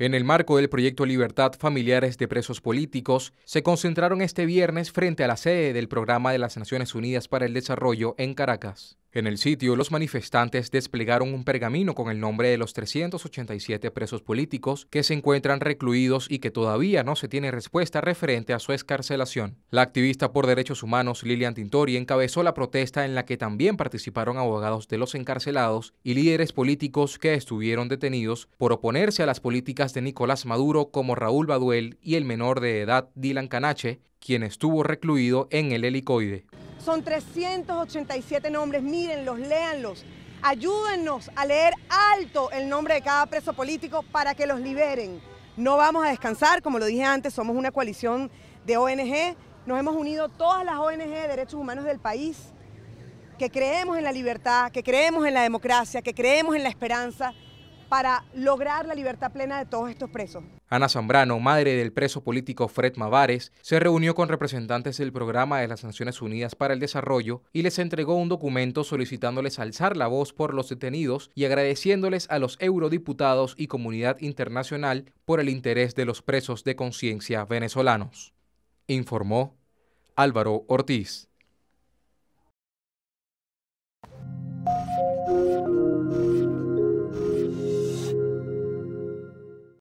En el marco del proyecto Libertad Familiares de Presos Políticos, se concentraron este viernes frente a la sede del Programa de las Naciones Unidas para el Desarrollo en Caracas. En el sitio, los manifestantes desplegaron un pergamino con el nombre de los 387 presos políticos que se encuentran recluidos y que todavía no se tiene respuesta referente a su escarcelación. La activista por derechos humanos Lilian Tintori encabezó la protesta en la que también participaron abogados de los encarcelados y líderes políticos que estuvieron detenidos por oponerse a las políticas de Nicolás Maduro como Raúl Baduel y el menor de edad Dylan Canache, quien estuvo recluido en el helicoide. Son 387 nombres, mírenlos, léanlos. Ayúdennos a leer alto el nombre de cada preso político para que los liberen. No vamos a descansar, como lo dije antes, somos una coalición de ONG. Nos hemos unido todas las ONG de derechos humanos del país que creemos en la libertad, que creemos en la democracia, que creemos en la esperanza para lograr la libertad plena de todos estos presos. Ana Zambrano, madre del preso político Fred Mavares, se reunió con representantes del programa de las Naciones Unidas para el Desarrollo y les entregó un documento solicitándoles alzar la voz por los detenidos y agradeciéndoles a los eurodiputados y comunidad internacional por el interés de los presos de conciencia venezolanos. Informó Álvaro Ortiz.